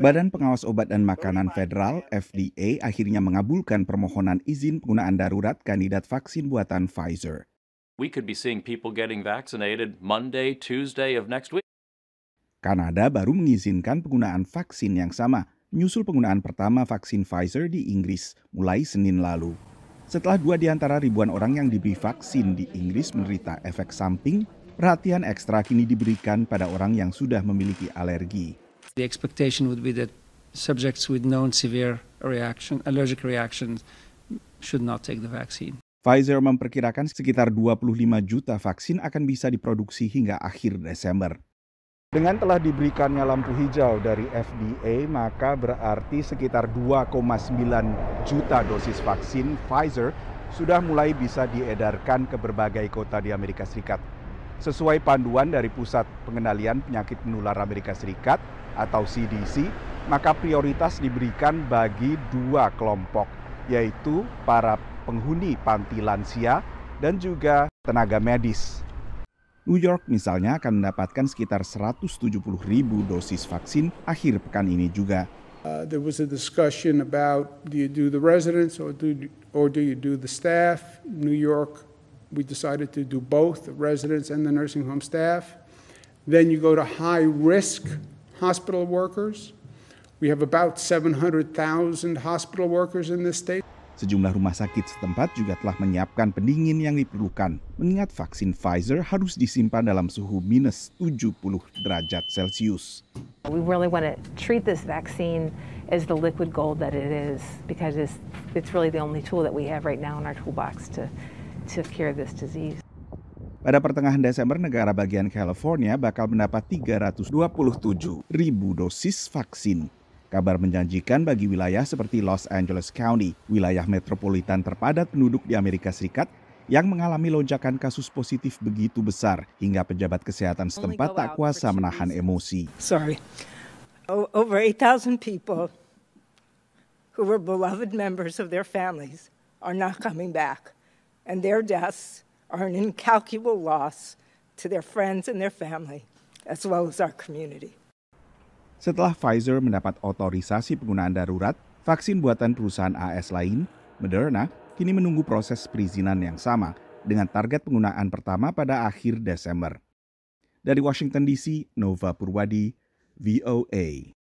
Badan Pengawas Obat dan Makanan Federal (FDA) akhirnya mengabulkan permohonan izin penggunaan darurat kandidat vaksin buatan Pfizer. Kanada baru mengizinkan penggunaan vaksin yang sama, menyusul penggunaan pertama vaksin Pfizer di Inggris mulai Senin lalu. Setelah dua di antara ribuan orang yang diberi vaksin di Inggris menderita efek samping, Perhatian ekstra kini diberikan pada orang yang sudah memiliki alergi. The expectation would be that subjects with known severe reaction, allergic reactions should not take the vaccine. Pfizer memperkirakan sekitar 25 juta vaksin akan bisa diproduksi hingga akhir Desember. Dengan telah diberikannya lampu hijau dari FDA, maka berarti sekitar 2,9 juta dosis vaksin Pfizer sudah mulai bisa diedarkan ke berbagai kota di Amerika Serikat sesuai panduan dari Pusat Pengendalian Penyakit Menular Amerika Serikat atau CDC, maka prioritas diberikan bagi dua kelompok, yaitu para penghuni panti lansia dan juga tenaga medis. New York misalnya akan mendapatkan sekitar 170 ribu dosis vaksin akhir pekan ini juga. Uh, there was a discussion about do you do the residents or do, or do you do the staff? New York we decided to do both the residents and the nursing home staff. Then you go to high risk hospital workers. We have about 700,000 hospital workers in this state. Sejumlah rumah sakit setempat juga telah menyiapkan pendingin yang diperlukan, mengingat vaksin Pfizer harus disimpan dalam suhu minus 70 derajat Celcius. We really want to treat this vaccine as the liquid gold that it is because it's, it's really the only tool that we have right now in our toolbox to to cure this disease. Pada pertengahan Desember, negara bagian California bakal mendapat 327 ribu dosis vaksin. Kabar menjanjikan bagi wilayah seperti Los Angeles County, wilayah metropolitan terpadat penduduk di Amerika Serikat, yang mengalami lonjakan kasus positif begitu besar hingga pejabat kesehatan setempat tak kuasa menahan emosi. Sorry. Over 8,000 people who were beloved members of their families are not coming back and their deaths are an incalculable loss to their friends and their family, as well as our community. Setelah Pfizer mendapat otorisasi penggunaan darurat, vaksin buatan perusahaan AS lain, Moderna, kini menunggu proses perizinan yang sama dengan target penggunaan pertama pada akhir Desember. Dari Washington DC, Nova Purwadi, VOA.